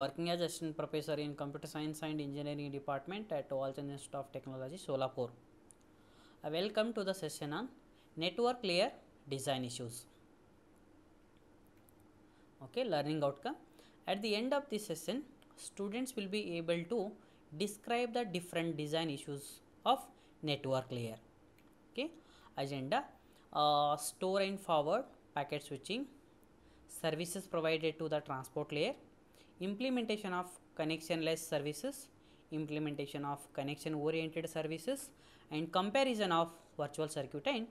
working as assistant professor in computer science and engineering department at Walton Institute of Technology Solapur. Welcome to the session on network layer design issues. Okay, learning outcome. At the end of this session, students will be able to describe the different design issues of network layer. Okay, agenda, uh, store and forward, packet switching, services provided to the transport layer, implementation of connectionless services, implementation of connection oriented services and comparison of virtual circuit and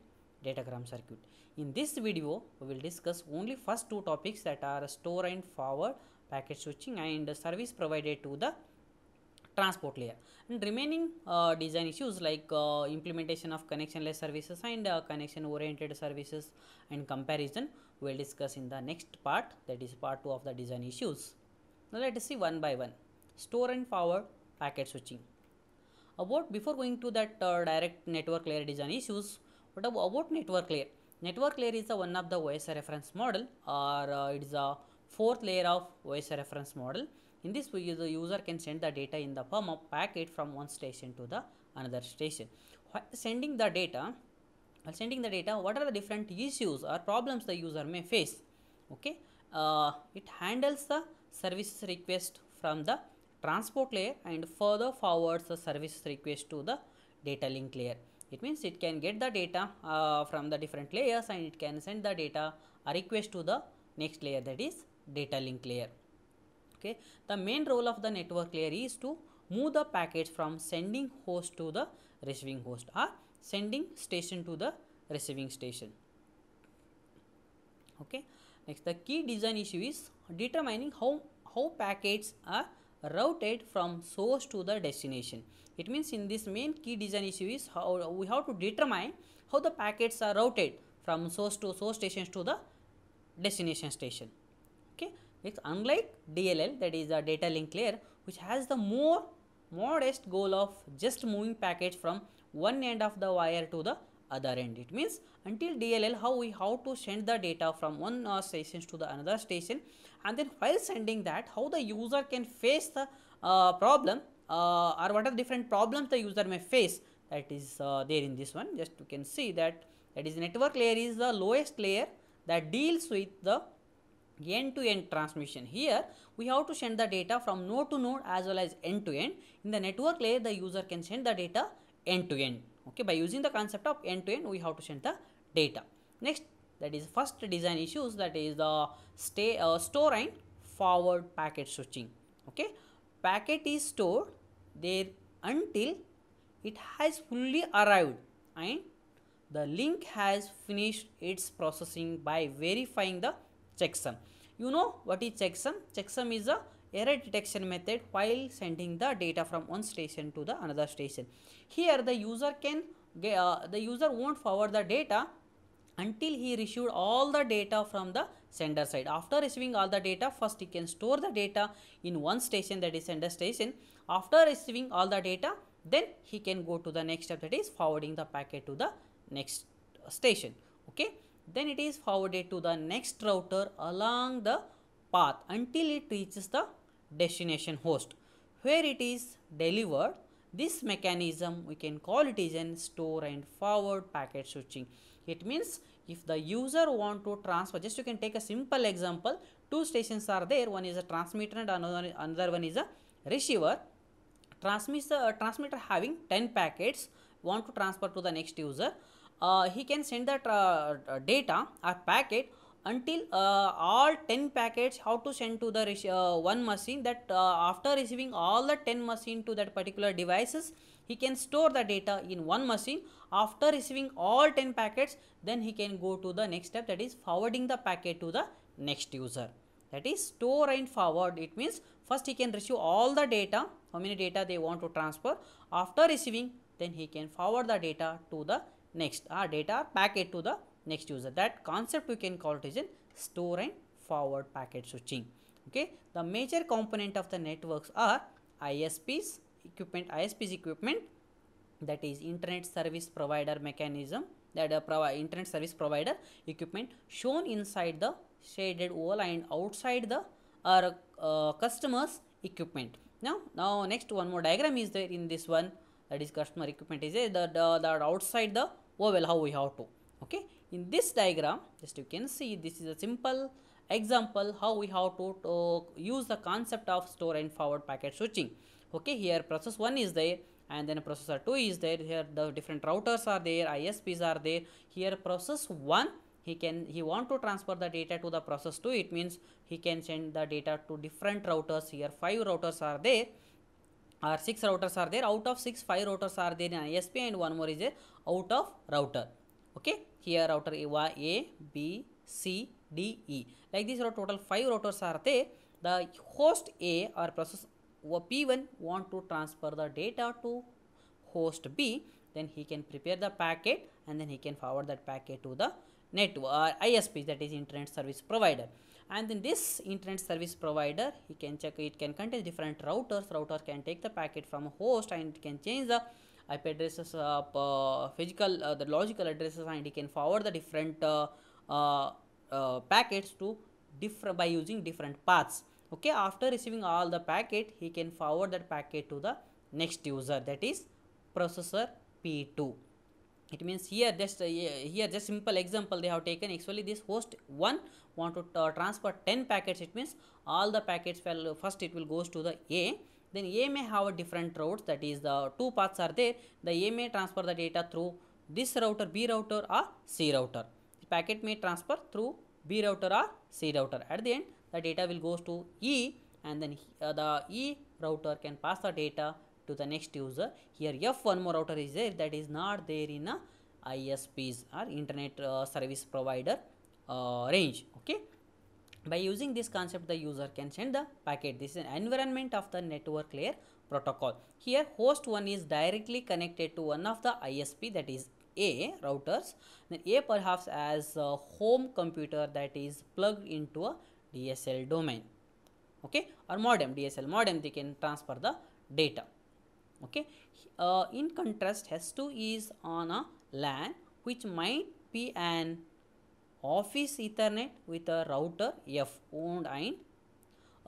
datagram circuit. In this video, we will discuss only first two topics that are store and forward packet switching and service provided to the transport layer and remaining uh, design issues like uh, implementation of connectionless services and uh, connection oriented services and comparison we will discuss in the next part that is part 2 of the design issues. Now let us see one by one. Store and forward packet switching. About before going to that uh, direct network layer design issues, what about network layer? Network layer is the one of the OSI reference model or uh, it is a fourth layer of OSI reference model. In this way, the user can send the data in the form of packet from one station to the another station. While sending the data, while sending the data, what are the different issues or problems the user may face? Okay, uh, it handles the services request from the transport layer and further forwards the services request to the data link layer. It means it can get the data uh, from the different layers and it can send the data request to the next layer that is data link layer. Okay. The main role of the network layer is to move the packets from sending host to the receiving host or sending station to the receiving station. Okay. Next, the key design issue is determining how, how packets are routed from source to the destination. It means in this main key design issue is how we have to determine how the packets are routed from source to source stations to the destination station. Okay. Next, unlike DLL that is the data link layer which has the more modest goal of just moving packets from one end of the wire to the other end. It means until DLL how we how to send the data from one uh, station to the another station and then while sending that how the user can face the uh, problem uh, or what are different problems the user may face that is uh, there in this one just you can see that that is network layer is the lowest layer that deals with the end to end transmission here we have to send the data from node to node as well as end to end in the network layer the user can send the data end to end okay by using the concept of end to end we have to send the data next that is first design issues that is the stay uh, store and forward packet switching okay packet is stored there until it has fully arrived and the link has finished its processing by verifying the checksum you know what is checksum checksum is a error detection method while sending the data from one station to the another station. Here the user can uh, the user won't forward the data until he received all the data from the sender side. After receiving all the data, first he can store the data in one station that is sender station. After receiving all the data, then he can go to the next step that is forwarding the packet to the next station. Okay. Then it is forwarded to the next router along the path until it reaches the destination host where it is delivered this mechanism we can call it is an store and forward packet switching it means if the user want to transfer just you can take a simple example two stations are there one is a transmitter and another another one is a receiver transmitter uh, transmitter having 10 packets want to transfer to the next user uh, he can send that uh, uh data or packet until uh, all 10 packets how to send to the uh, one machine that uh, after receiving all the 10 machine to that particular devices he can store the data in one machine after receiving all 10 packets then he can go to the next step that is forwarding the packet to the next user that is store and forward it means first he can receive all the data how many data they want to transfer after receiving then he can forward the data to the next uh, data packet to the next user. That concept we can call it is in store and forward packet switching. Okay. The major component of the networks are ISPs, equipment, ISPs equipment that is internet service provider mechanism that a uh, internet service provider equipment shown inside the shaded wall and outside the our uh, customers equipment. Now, now next one more diagram is there in this one that is customer equipment is the, the, the outside the oval how we have to okay in this diagram, just you can see this is a simple example how we have to, to use the concept of store and forward packet switching. Okay, here process 1 is there and then processor 2 is there, here the different routers are there, ISPs are there, here process 1 he can he want to transfer the data to the process 2 it means he can send the data to different routers here 5 routers are there or 6 routers are there out of 6 5 routers are there in ISP and one more is a out of router okay here router A, B, C, D, E. like these are total five routers are there the host a or process p1 want to transfer the data to host b then he can prepare the packet and then he can forward that packet to the network or uh, isp that is internet service provider and then this internet service provider he can check it can contain different routers router can take the packet from a host and it can change the IP addresses uh, physical uh, the logical addresses and he can forward the different uh, packets to different by using different paths okay after receiving all the packet he can forward that packet to the next user that is processor p2 it means here just uh, here just simple example they have taken actually this host 1 want to transfer 10 packets it means all the packets will first it will goes to the a then A may have different routes that is the two paths are there the A may transfer the data through this router B router or C router the packet may transfer through B router or C router at the end the data will goes to E and then uh, the E router can pass the data to the next user here F1 more router is there that is not there in a uh, ISPs or internet uh, service provider uh, range okay by using this concept, the user can send the packet. This is an environment of the network layer protocol. Here host 1 is directly connected to one of the ISP that is a routers then A perhaps as a home computer that is plugged into a DSL domain okay or modem DSL modem they can transfer the data okay uh, in contrast S2 is on a LAN which might be an office ethernet with a router F owned and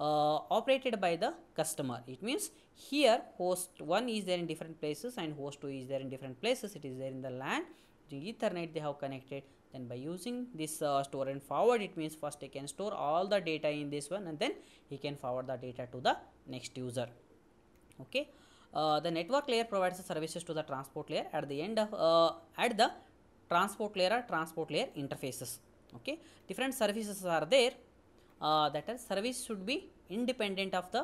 uh, operated by the customer. It means here host 1 is there in different places and host 2 is there in different places. It is there in the LAN. The Ethernet they have connected. Then by using this uh, store and forward it means first he can store all the data in this one and then he can forward the data to the next user. Okay. Uh, the network layer provides the services to the transport layer at the end of uh, at the transport layer or transport layer interfaces okay different services are there uh, that is service should be independent of the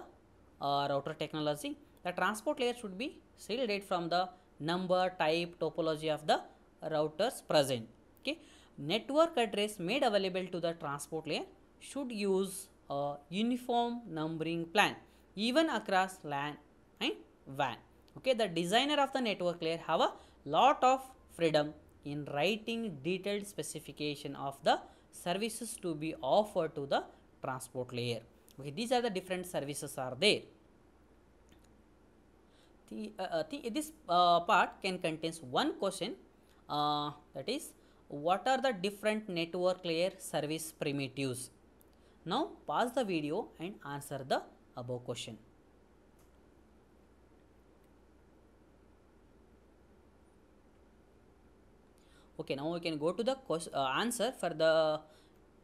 uh, router technology the transport layer should be shielded from the number type topology of the routers present okay network address made available to the transport layer should use a uniform numbering plan even across LAN and WAN okay the designer of the network layer have a lot of freedom in writing detailed specification of the services to be offered to the transport layer. Okay, these are the different services are there. The, uh, uh, the, this uh, part can contains one question uh, that is what are the different network layer service primitives. Now pause the video and answer the above question. okay now we can go to the uh, answer for the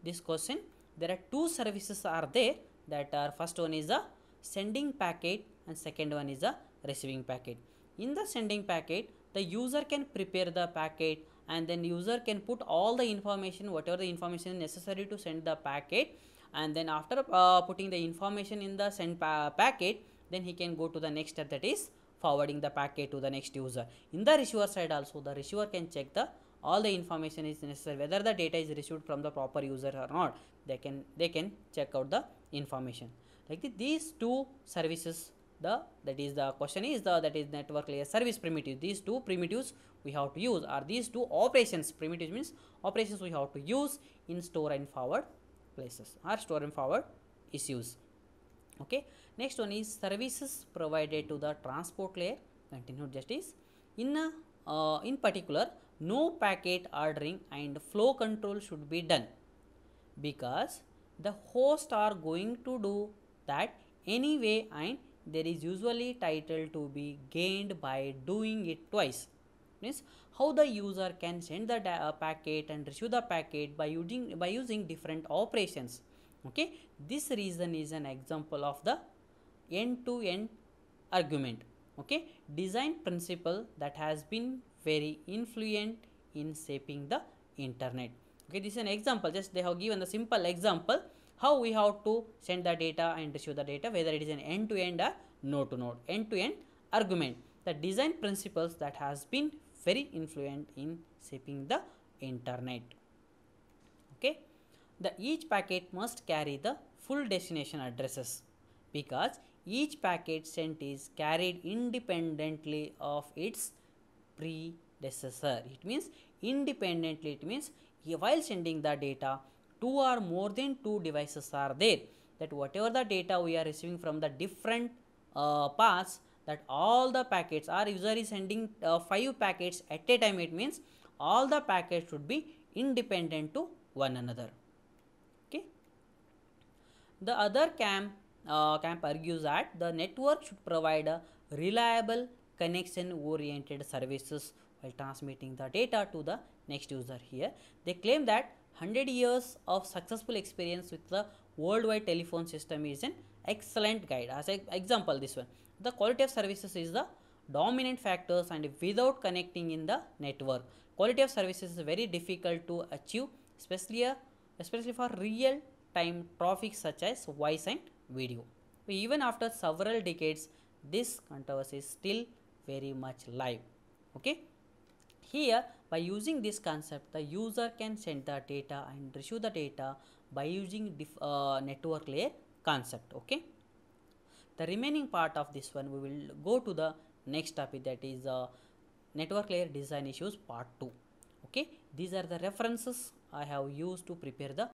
this question there are two services are there that are first one is the sending packet and second one is the receiving packet in the sending packet the user can prepare the packet and then user can put all the information whatever the information necessary to send the packet and then after uh, putting the information in the send pa packet then he can go to the next step that is forwarding the packet to the next user in the receiver side also the receiver can check the all the information is necessary whether the data is received from the proper user or not they can they can check out the information like the, these two services the that is the question is the that is network layer service primitive these two primitives we have to use are these two operations primitive means operations we have to use in store and forward places or store and forward issues okay next one is services provided to the transport layer continued justice in uh, in particular no packet ordering and flow control should be done because the hosts are going to do that anyway and there is usually title to be gained by doing it twice means how the user can send the uh, packet and receive the packet by using by using different operations okay this reason is an example of the end to end argument okay design principle that has been very influent in shaping the internet okay this is an example just they have given the simple example how we have to send the data and receive the data whether it is an end to end or node to node end to end argument the design principles that has been very influent in shaping the internet okay the each packet must carry the full destination addresses because each packet sent is carried independently of its predecessor. It means independently, it means while sending the data, two or more than two devices are there. That whatever the data we are receiving from the different uh, paths, that all the packets, our user is sending uh, five packets at a time, it means all the packets should be independent to one another. Okay. The other CAM uh, camp argues that the network should provide a reliable connection oriented services while transmitting the data to the next user here. They claim that 100 years of successful experience with the worldwide telephone system is an excellent guide. As an example, this one. The quality of services is the dominant factors and without connecting in the network. Quality of services is very difficult to achieve, especially, a, especially for real time traffic such as voice and video. Even after several decades, this controversy is still very much live. Okay. Here, by using this concept, the user can send the data and receive the data by using uh, network layer concept. Okay. The remaining part of this one, we will go to the next topic that is uh, network layer design issues part 2. Okay. These are the references I have used to prepare the